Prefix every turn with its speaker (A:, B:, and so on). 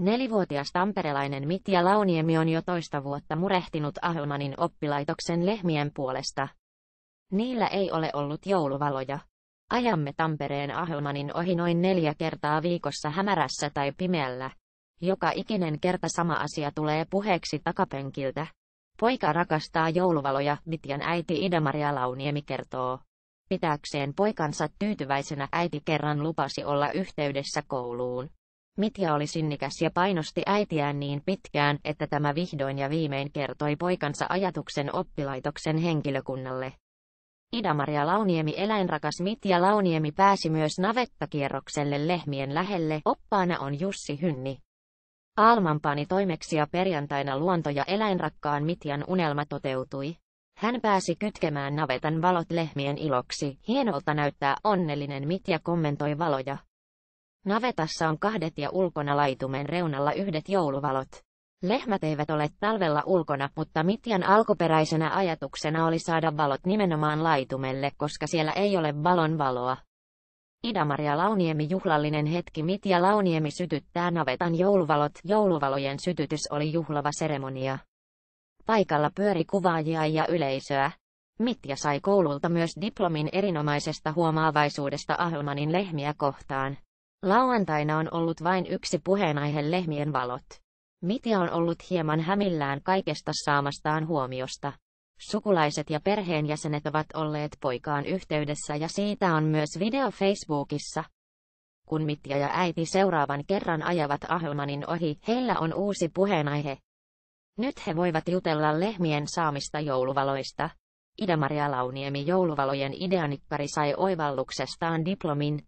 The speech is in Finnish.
A: Nelivuotias tamperelainen Mitja Launiemi on jo toista vuotta murehtinut Ahlmanin oppilaitoksen lehmien puolesta. Niillä ei ole ollut jouluvaloja. Ajamme Tampereen Ahlmanin ohi noin neljä kertaa viikossa hämärässä tai pimeällä. Joka ikinen kerta sama asia tulee puheeksi takapenkiltä. Poika rakastaa jouluvaloja, Mitjan äiti Ida-Maria Launiemi kertoo. Pitääkseen poikansa tyytyväisenä äiti kerran lupasi olla yhteydessä kouluun. Mitja oli sinnikäs ja painosti äitiään niin pitkään, että tämä vihdoin ja viimein kertoi poikansa ajatuksen oppilaitoksen henkilökunnalle. Ida Maria Launiemi eläinrakas Mitja Launiemi pääsi myös navettakierrokselle lehmien lähelle, oppaana on Jussi Hynni. Almanpani toimeksia perjantaina luonto- ja eläinrakkaan Mitjan unelma toteutui. Hän pääsi kytkemään navetan valot lehmien iloksi. Hienolta näyttää onnellinen Mitja kommentoi valoja. Navetassa on kahdet ja ulkona laitumen reunalla yhdet jouluvalot. Lehmät eivät ole talvella ulkona, mutta Mitjan alkuperäisenä ajatuksena oli saada valot nimenomaan laitumelle, koska siellä ei ole valon valoa. Maria Launiemi juhlallinen hetki Mitja Launiemi sytyttää navetan jouluvalot. Jouluvalojen sytytys oli juhlava seremonia. Paikalla pyöri kuvaajia ja yleisöä. Mitja sai koululta myös diplomin erinomaisesta huomaavaisuudesta Ahlmanin lehmiä kohtaan. Lauantaina on ollut vain yksi puheenaihe lehmien valot. Mitia on ollut hieman hämillään kaikesta saamastaan huomiosta. Sukulaiset ja perheenjäsenet ovat olleet poikaan yhteydessä ja siitä on myös video Facebookissa. Kun Mitja ja äiti seuraavan kerran ajavat Ahelmanin ohi, heillä on uusi puheenaihe. Nyt he voivat jutella lehmien saamista jouluvaloista. Ida-Maria Launiemi jouluvalojen ideanikkari sai oivalluksestaan diplomin.